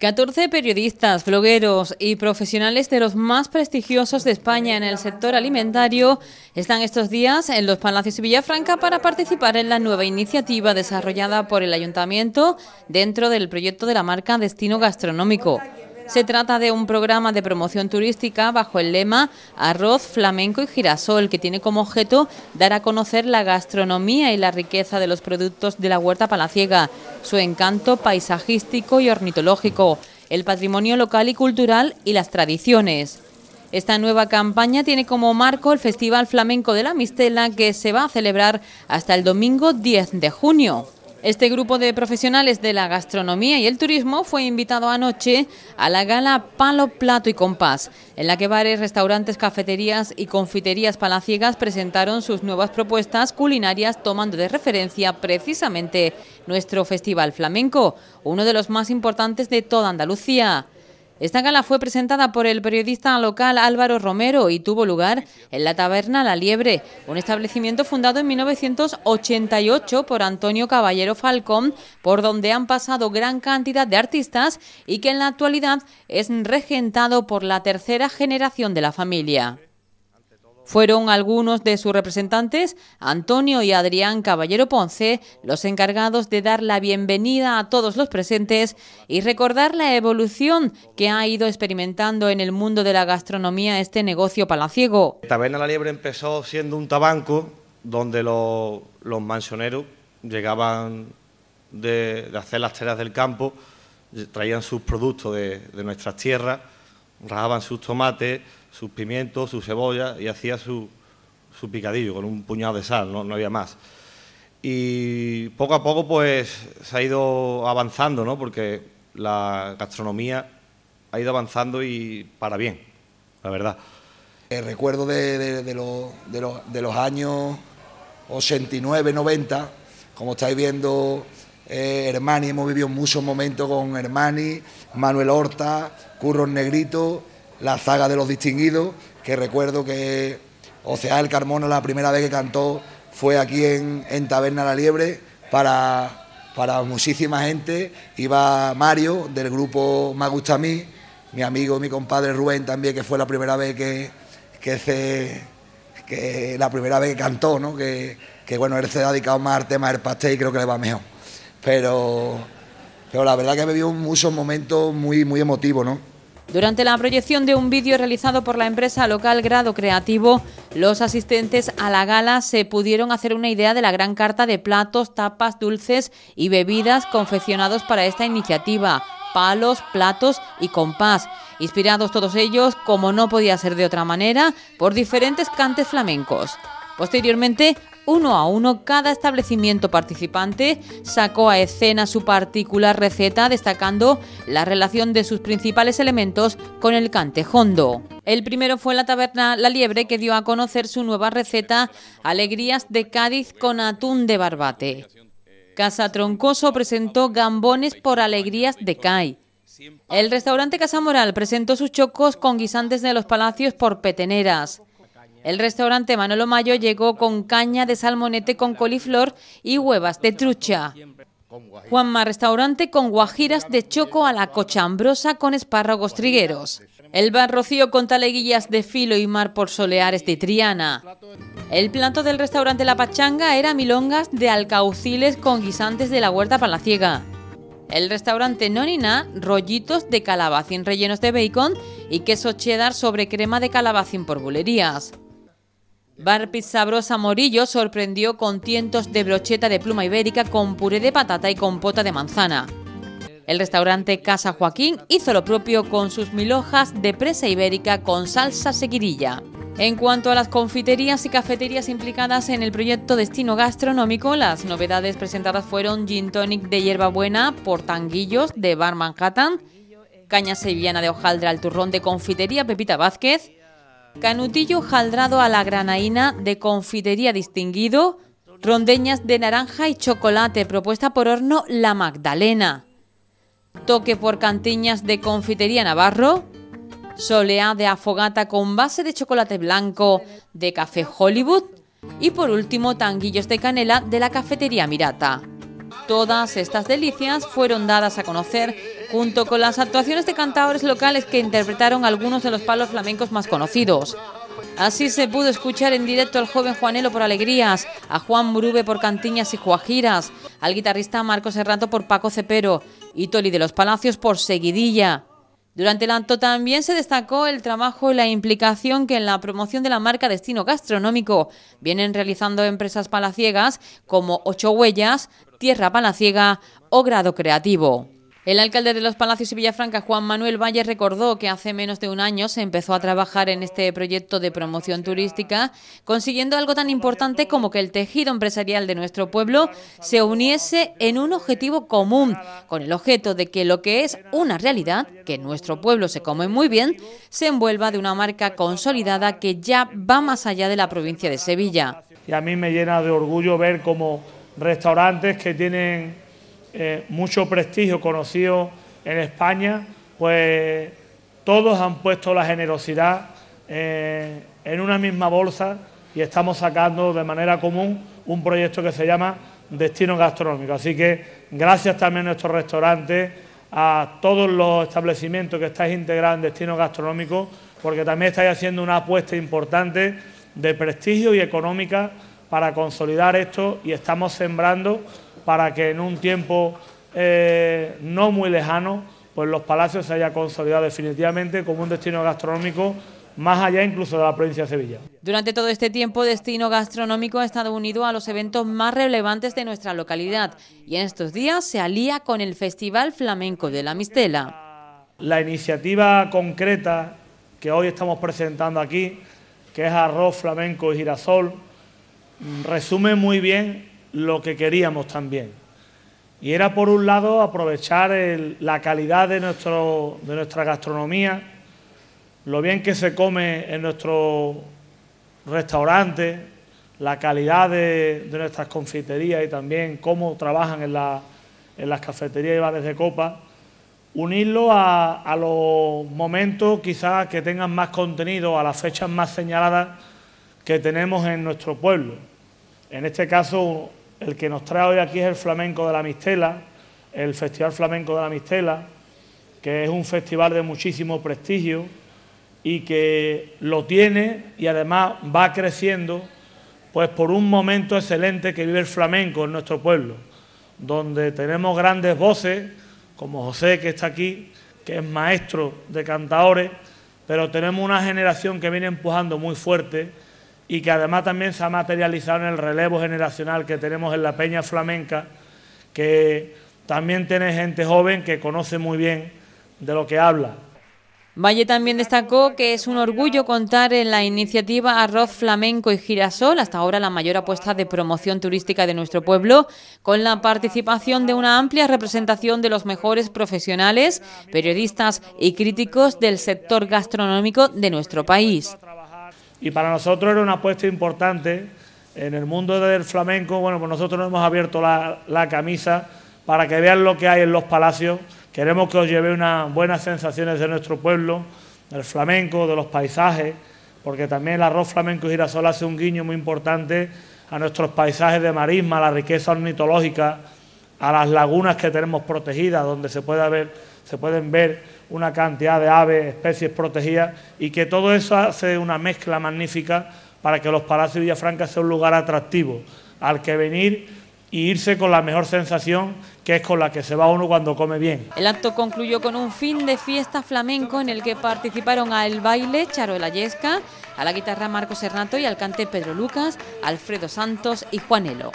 14 periodistas, blogueros y profesionales de los más prestigiosos de España en el sector alimentario están estos días en los Palacios de Villafranca para participar en la nueva iniciativa desarrollada por el Ayuntamiento dentro del proyecto de la marca Destino Gastronómico. Se trata de un programa de promoción turística bajo el lema Arroz, Flamenco y Girasol, que tiene como objeto dar a conocer la gastronomía y la riqueza de los productos de la huerta palaciega, su encanto paisajístico y ornitológico, el patrimonio local y cultural y las tradiciones. Esta nueva campaña tiene como marco el Festival Flamenco de la Mistela que se va a celebrar hasta el domingo 10 de junio. Este grupo de profesionales de la gastronomía y el turismo fue invitado anoche a la gala Palo, Plato y Compás, en la que bares, restaurantes, cafeterías y confiterías palaciegas presentaron sus nuevas propuestas culinarias tomando de referencia precisamente nuestro Festival Flamenco, uno de los más importantes de toda Andalucía. Esta gala fue presentada por el periodista local Álvaro Romero y tuvo lugar en la taberna La Liebre, un establecimiento fundado en 1988 por Antonio Caballero Falcón, por donde han pasado gran cantidad de artistas y que en la actualidad es regentado por la tercera generación de la familia. Fueron algunos de sus representantes, Antonio y Adrián Caballero Ponce, los encargados de dar la bienvenida a todos los presentes y recordar la evolución que ha ido experimentando en el mundo de la gastronomía este negocio palaciego. Taberna La Liebre empezó siendo un tabanco donde los, mansioneros llegaban de, hacer las telas del campo, traían sus productos de, de nuestras tierras rajaban sus tomates, sus pimientos, sus cebolla y hacía su, su picadillo con un puñado de sal, ¿no? había más. Y poco a poco pues se ha ido avanzando, ¿no? porque la gastronomía ha ido avanzando y para bien, la verdad. El recuerdo de, de, los, de los años 89, 90, como estáis viendo eh, Hermani, hemos vivido muchos momentos con Hermani, Manuel Horta, Curros Negrito, la zaga de los distinguidos, que recuerdo que el Carmona la primera vez que cantó fue aquí en, en Taberna La Liebre para, para muchísima gente. Iba Mario del grupo Me Gusta a mí, mi amigo, mi compadre Rubén también, que fue la primera vez que, que la primera vez que cantó, ¿no? que, que bueno, él se ha dedicado más al tema del pastel y creo que le va mejor pero, pero la verdad que he vivido muchos momentos muy, muy emotivos, ¿no? Durante la proyección de un vídeo realizado por la empresa local Grado Creativo, los asistentes a la gala se pudieron hacer una idea de la gran carta de platos, tapas, dulces y bebidas confeccionados para esta iniciativa, palos, platos y compás, inspirados todos ellos, como no podía ser de otra manera, por diferentes cantes flamencos. Posteriormente uno a uno, cada establecimiento participante sacó a escena su particular receta, destacando la relación de sus principales elementos con el cantejondo. El primero fue la taberna La Liebre, que dio a conocer su nueva receta, Alegrías de Cádiz con atún de barbate. Casa Troncoso presentó gambones por alegrías de CAI. El restaurante Casa Moral presentó sus chocos con guisantes de los palacios por peteneras. El restaurante Manolo Mayo llegó con caña de salmonete con coliflor y huevas de trucha. Juanma Restaurante con guajiras de choco a la cochambrosa con espárragos trigueros. El bar Rocío con taleguillas de filo y mar por soleares de Triana. El plato del restaurante La Pachanga era milongas de alcauciles con guisantes de la huerta palaciega. El restaurante Nonina, rollitos de calabacín rellenos de bacon y queso cheddar sobre crema de calabacín por bulerías. Barpi Sabrosa Morillo sorprendió con tientos de brocheta de pluma ibérica con puré de patata y compota de manzana. El restaurante Casa Joaquín hizo lo propio con sus mil hojas de presa ibérica con salsa sequirilla. En cuanto a las confiterías y cafeterías implicadas en el proyecto Destino Gastronómico, las novedades presentadas fueron gin tonic de hierbabuena, por Tanguillos de Bar Manhattan, caña sevillana de hojaldra al turrón de confitería Pepita Vázquez, Canutillo jaldrado a la granaína de confitería distinguido, rondeñas de naranja y chocolate propuesta por horno La Magdalena, toque por cantiñas de confitería Navarro, soleá de afogata con base de chocolate blanco de Café Hollywood y por último tanguillos de canela de la cafetería Mirata. Todas estas delicias fueron dadas a conocer junto con las actuaciones de cantadores locales que interpretaron algunos de los palos flamencos más conocidos. Así se pudo escuchar en directo al joven Juanelo por Alegrías, a Juan Brube por Cantiñas y Juajiras, al guitarrista Marcos Serrato por Paco Cepero y Toli de los Palacios por Seguidilla. Durante el acto también se destacó el trabajo y la implicación que en la promoción de la marca Destino Gastronómico vienen realizando empresas palaciegas como Ocho Huellas, Tierra Palaciega o Grado Creativo. El alcalde de los Palacios y Villafranca, Juan Manuel Valle, recordó que hace menos de un año se empezó a trabajar en este proyecto de promoción turística, consiguiendo algo tan importante como que el tejido empresarial de nuestro pueblo se uniese en un objetivo común, con el objeto de que lo que es una realidad, que nuestro pueblo se come muy bien, se envuelva de una marca consolidada que ya va más allá de la provincia de Sevilla. Y a mí me llena de orgullo ver como restaurantes que tienen eh, mucho prestigio conocido en España, pues todos han puesto la generosidad eh, en una misma bolsa y estamos sacando de manera común un proyecto que se llama Destino Gastronómico. Así que gracias también a nuestros restaurantes, a todos los establecimientos que estáis integrando en Destino Gastronómico, porque también estáis haciendo una apuesta importante de prestigio y económica para consolidar esto y estamos sembrando para que en un tiempo eh, no muy lejano, pues los palacios se haya consolidado definitivamente como un destino gastronómico más allá incluso de la provincia de Sevilla. Durante todo este tiempo, Destino Gastronómico ha estado unido a los eventos más relevantes de nuestra localidad y en estos días se alía con el Festival Flamenco de la Mistela. La iniciativa concreta que hoy estamos presentando aquí, que es arroz flamenco y girasol, mm, resume muy bien lo que queríamos también. Y era, por un lado, aprovechar la calidad de, nuestro, nuestra gastronomía, lo bien que se come en nuestro restaurante, la calidad de, nuestras confiterías y también cómo trabajan en, en las cafeterías y bares de copa, unirlo a, a los momentos quizás que tengan más contenido, a las fechas más señaladas que tenemos en nuestro pueblo. En este caso, el que nos trae hoy aquí es el flamenco de la Mistela, el Festival Flamenco de la Mistela, que es un festival de muchísimo prestigio y que lo tiene y además va creciendo, pues por un momento excelente que vive el flamenco en nuestro pueblo, donde tenemos grandes voces, como José que está aquí, que es maestro de cantadores, pero tenemos una generación que viene empujando muy fuerte y que además también se ha materializado en el relevo generacional que tenemos en la Peña Flamenca, que también tiene gente joven que conoce muy bien de lo que habla. Valle también destacó que es un orgullo contar en la iniciativa Arroz Flamenco y Girasol, hasta ahora la mayor apuesta de promoción turística de nuestro pueblo, con la participación de una amplia representación de los mejores profesionales, periodistas y críticos del sector gastronómico de nuestro país. Y para nosotros era una apuesta importante. En el mundo del flamenco, bueno, pues nosotros nos hemos abierto la, camisa para que vean lo que hay en los palacios. Queremos que os lleve unas buenas sensaciones de nuestro pueblo, del flamenco, de los paisajes, porque también el arroz flamenco y girasol hace un guiño muy importante a nuestros paisajes de marisma, a la riqueza ornitológica, a las lagunas que tenemos protegidas, donde se, puede ver, se pueden ver una cantidad de aves, especies protegidas, y que todo eso hace una mezcla magnífica para que los Palacios Villafranca sea un lugar atractivo al que venir y irse con la mejor sensación que es con la que se va uno cuando come bien. El acto concluyó con un fin de fiesta flamenco en el que participaron al baile la Yesca, a la guitarra Marco Sernato y al cante Pedro Lucas, Alfredo Santos y Juanelo.